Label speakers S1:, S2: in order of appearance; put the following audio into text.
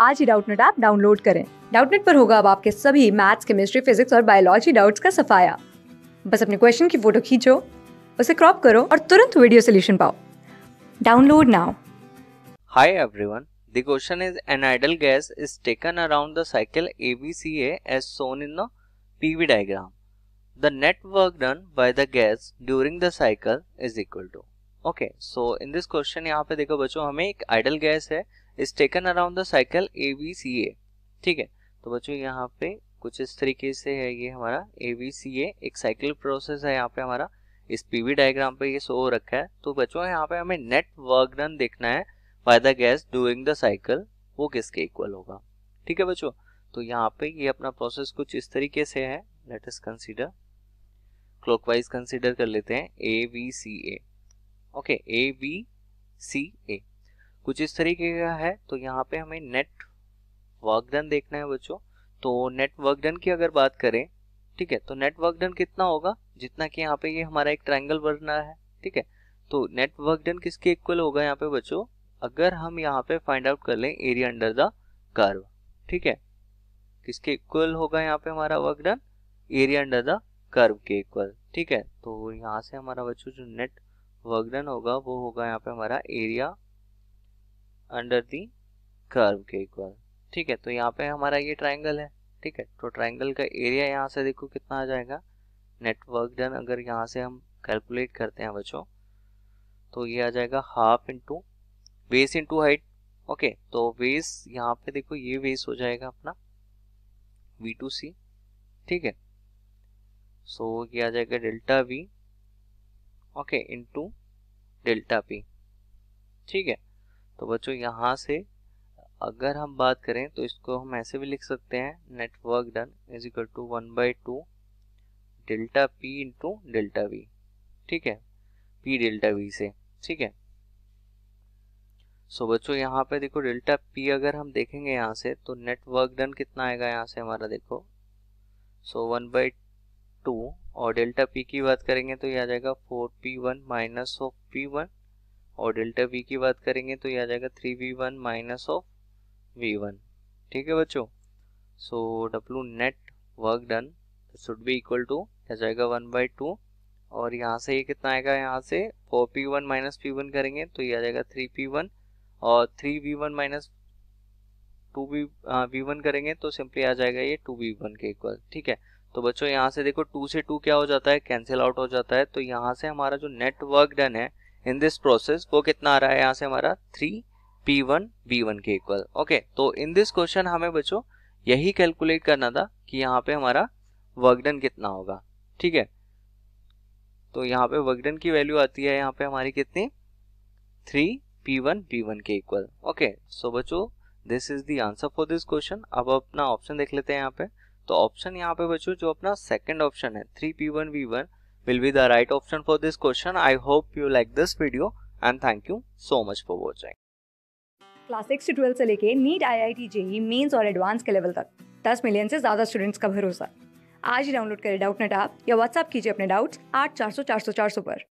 S1: आज ही Doubtnut app download करें डाउटनेट पर होगा अब आपके सभी मैथ्स केमिस्ट्री फिजिक्स और बायोलॉजी डाउट्स का सफाया बस अपने क्वेश्चन की फोटो खींचो उसे क्रॉप करो और तुरंत वीडियो सोल्यूशन पाओ download now hi everyone The question is an ideal gas is taken around the cycle ABCA as shown in the PV diagram. The net work done by the gas during the cycle is equal to okay so in this question यहाँ पे देखो बच्चों हमें एक ideal gas है is taken around the cycle A B C A ठीक है तो बच्चों यहाँ पे कुछ इस तरीके से है ये हमारा ए बी सी ए एक साइकिल प्रोसेस है यहाँ पे हमारा इस पीवी डायग्राम पे ये सो हो रखा है तो बच्चों यहाँ पे हमें नेट वर्क डन देखना है by the gas doing the cycle वो किसके इक्वल होगा ठीक है बच्चों तो यहाँ पे ये अपना प्रोसेस कुछ इस तरीके से है let us consider clockwise consider कर लेते हैं A B C A okay A B C A कुछ इस तरीके का है तो यहाँ पे हमें नेट वर्क डन देखना है बच्चों तो नेट वर्क डन की अगर बात करें ठीक है तो नेट वर्क डन कितना होगा जितना कि यहाँ पे ये यह हमारा एक ट्रायंगल बना है ठीक है तो नेट वर्क डन किसके इक्वल होगा यहाँ पे बच्चों अगर हम यहाँ पे फाइंड आउट कर लें एरिया अंडर द कर्व ठीक है किसके इक्वल होगा यहाँ पे हमारा work done area under the curve के इक्वल ठीक है तो यहाँ से हमारा बच्चों जो नेट वर्क डन होगा वो होगा यहाँ पे हमारा एरिया अंडर दी कर्व के इक्वल ठीक है तो यहाँ पे हमारा ये ट्राइंगल है ठीक है तो ट्राइंगल का एरिया यहाँ से देखो कितना आ जाएगा नेटवर्क डन अगर यहाँ से हम कैलकुलेट करते हैं बच्चों तो ये आ जाएगा half into base into height okay तो बेस यहाँ पे देखो ये बेस हो जाएगा अपना वी टू सी ठीक है सो so, ये आ जाएगा delta V okay into delta P ठीक है तो बच्चों यहाँ से अगर हम बात करें तो इसको हम ऐसे भी लिख सकते हैं net work done is equal to one by two delta P into delta V ठीक है पी डेल्टा वी से ठीक है सो बच्चों यहाँ पे देखो डेल्टा पी अगर हम देखेंगे यहाँ से तो नेटवर्क डन कितना आएगा यहाँ से हमारा देखो सो वन बाई टू और डेल्टा पी की बात करेंगे तो यह आ जाएगा four P one minus of P one और डेल्टा वी की बात करेंगे तो यह आ जाएगा three V one minus of V one ठीक है बच्चों so W net work done should be equal to आ जाएगा वन बाई टू और यहाँ से ये कितना आएगा यहाँ से four P one minus P one करेंगे तो ये आ जाएगा थ्री पी वन और three V one minus two V V one करेंगे तो सिंपली आ जाएगा ये टू वी वन के इक्वल ठीक है तो बच्चों यहाँ से देखो टू से टू क्या हो जाता है कैंसिल आउट हो जाता है तो यहाँ से हमारा जो नेटवर्क डन है इन दिस प्रोसेस वो कितना आ रहा है यहाँ से हमारा three P one V one के इक्वल ओके तो इन दिस क्वेश्चन हमें बच्चों यही कैलकुलेट करना था कि यहाँ पे हमारा वर्क डन कितना होगा ठीक है तो यहाँ पे वर्क डन की वैल्यू आती है यहाँ पे हमारी कितनी three P one V one के इक्वल ओके सो बच्चो this is the answer for this question अब अपना ऑप्शन देख लेते हैं यहाँ पे तो ऑप्शन यहाँ पे बच्चों जो अपना सेकंड ऑप्शन है three P one V one will be the right option for this question I hope you like this video and thank you so much for watching class six से twelfth से लेके NEET I I T JEE mains और advance के level तक दस million से ज्यादा students का भरोसा आज ही डाउनलोड करें डाउट नेट आप या व्हाट्सअप कीजिए अपने डाउट्स आठ चार सौ चार सौ चार सौ पर